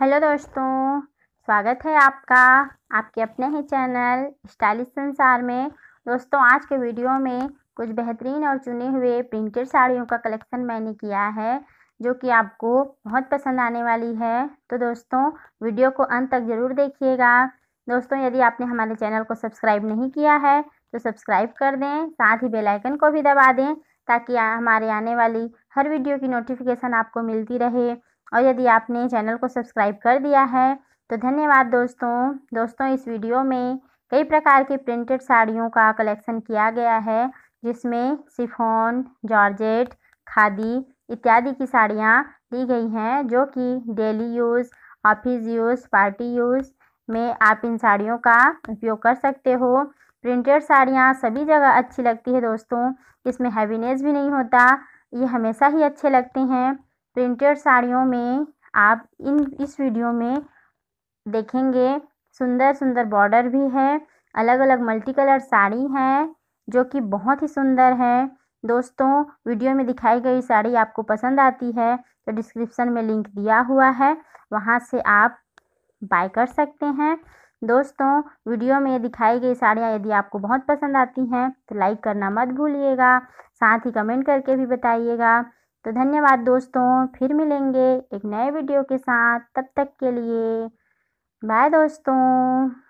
hello दोस्तों स्वागत है आपका आपके अपने ही चैनल स्टाइलिश संसार में दोस्तों आज के वीडियो में कुछ बेहतरीन और चुने हुए प्रिंटेड साड़ियों का कलेक्शन मैंने किया है जो कि आपको बहुत पसंद आने वाली है तो दोस्तों वीडियो को अंत तक ज़रूर देखिएगा दोस्तों यदि आपने हमारे चैनल को सब्सक्राइब नहीं किया है तो सब्सक्राइब कर दें साथ ही बेलाइकन को भी दबा दें ताकि हमारे आने वाली हर वीडियो की नोटिफिकेशन आपको मिलती रहे और यदि आपने चैनल को सब्सक्राइब कर दिया है तो धन्यवाद दोस्तों दोस्तों इस वीडियो में कई प्रकार की प्रिंटेड साड़ियों का कलेक्शन किया गया है जिसमें सिफोन जॉर्जेट खादी इत्यादि की साड़ियाँ दी गई हैं जो कि daily use office use party use में आप इन साड़ियों का उपयोग कर सकते हो प्रिंटेड साड़ियाँ सभी जगह अच्छी लगती है दोस्तों इसमें हैवीनेस भी नहीं होता ये हमेशा ही अच्छे लगते हैं प्रिंटेड साड़ियों में आप इन इस वीडियो में देखेंगे सुंदर सुंदर बॉर्डर भी है अलग अलग मल्टी कलर साड़ी है जो कि बहुत ही सुंदर है दोस्तों वीडियो में दिखाई गई साड़ी आपको पसंद आती है तो डिस्क्रिप्शन में लिंक दिया हुआ है वहाँ से आप बाय कर सकते हैं दोस्तों वीडियो में दिखाई गई साड़ियाँ यदि आपको बहुत पसंद आती हैं तो लाइक करना मत भूलिएगा साथ ही कमेंट करके भी बताइएगा तो धन्यवाद दोस्तों फिर मिलेंगे एक नए वीडियो के साथ तब तक के लिए बाय दोस्तों